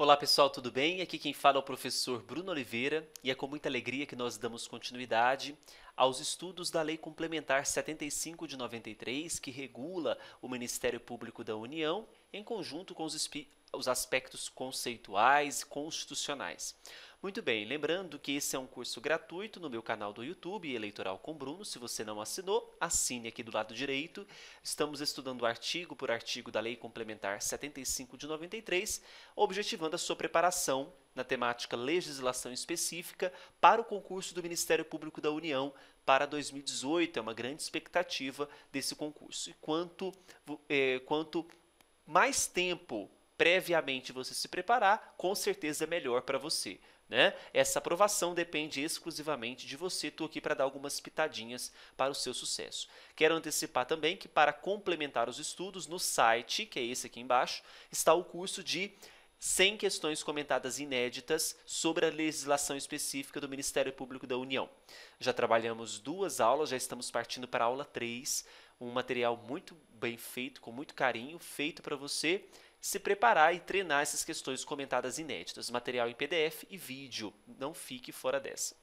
Olá pessoal, tudo bem? Aqui quem fala é o professor Bruno Oliveira e é com muita alegria que nós damos continuidade aos estudos da Lei Complementar 75 de 93, que regula o Ministério Público da União, em conjunto com os, os aspectos conceituais e constitucionais. Muito bem, lembrando que esse é um curso gratuito no meu canal do YouTube, Eleitoral com Bruno. Se você não assinou, assine aqui do lado direito. Estamos estudando artigo por artigo da Lei Complementar 75 de 93, objetivando a sua preparação na temática legislação específica para o concurso do Ministério Público da União para 2018. É uma grande expectativa desse concurso. E quanto, é, quanto mais tempo previamente você se preparar, com certeza é melhor para você. Né? Essa aprovação depende exclusivamente de você. Estou aqui para dar algumas pitadinhas para o seu sucesso. Quero antecipar também que, para complementar os estudos, no site, que é esse aqui embaixo, está o curso de 100 questões comentadas inéditas sobre a legislação específica do Ministério Público da União. Já trabalhamos duas aulas, já estamos partindo para a aula 3, um material muito bem feito, com muito carinho, feito para você se preparar e treinar essas questões comentadas inéditas, material em PDF e vídeo. Não fique fora dessa.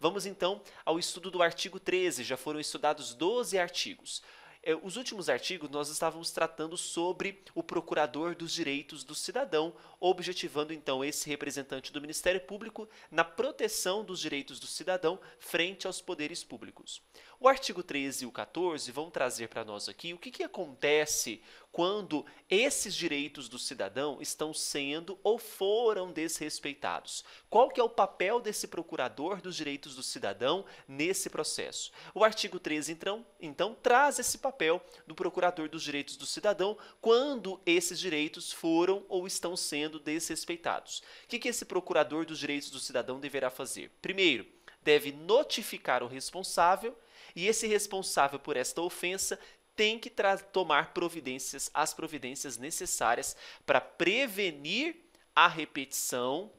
Vamos então ao estudo do artigo 13. Já foram estudados 12 artigos. É, os últimos artigos nós estávamos tratando sobre o procurador dos direitos do cidadão, objetivando então esse representante do Ministério Público na proteção dos direitos do cidadão frente aos poderes públicos. O artigo 13 e o 14 vão trazer para nós aqui o que, que acontece quando esses direitos do cidadão estão sendo ou foram desrespeitados. Qual que é o papel desse procurador dos direitos do cidadão nesse processo? O artigo 13, então, então traz esse papel papel do procurador dos direitos do cidadão quando esses direitos foram ou estão sendo desrespeitados. O que, que esse procurador dos direitos do cidadão deverá fazer? Primeiro, deve notificar o responsável e esse responsável por esta ofensa tem que tomar providências, as providências necessárias para prevenir a repetição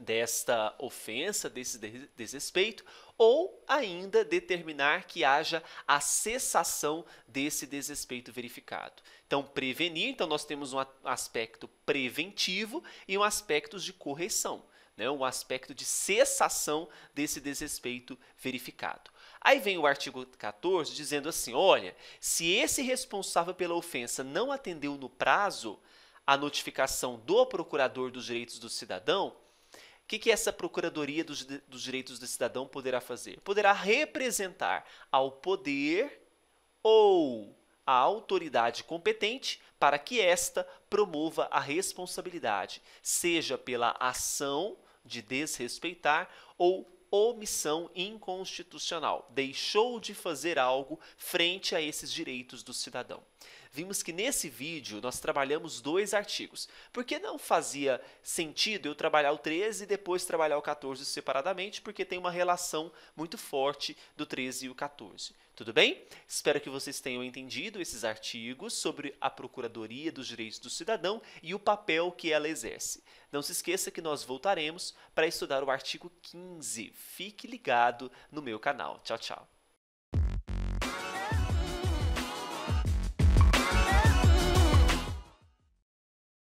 desta ofensa, desse desrespeito, ou ainda determinar que haja a cessação desse desrespeito verificado. Então, prevenir, então nós temos um aspecto preventivo e um aspecto de correção, né? um aspecto de cessação desse desrespeito verificado. Aí vem o artigo 14 dizendo assim: olha, se esse responsável pela ofensa não atendeu no prazo a notificação do procurador dos direitos do cidadão, que, que essa Procuradoria dos, dos Direitos do Cidadão poderá fazer? Poderá representar ao poder ou à autoridade competente para que esta promova a responsabilidade, seja pela ação de desrespeitar ou omissão inconstitucional, deixou de fazer algo frente a esses direitos do cidadão vimos que nesse vídeo nós trabalhamos dois artigos. Porque não fazia sentido eu trabalhar o 13 e depois trabalhar o 14 separadamente, porque tem uma relação muito forte do 13 e o 14. Tudo bem? Espero que vocês tenham entendido esses artigos sobre a Procuradoria dos Direitos do Cidadão e o papel que ela exerce. Não se esqueça que nós voltaremos para estudar o artigo 15. Fique ligado no meu canal. Tchau, tchau.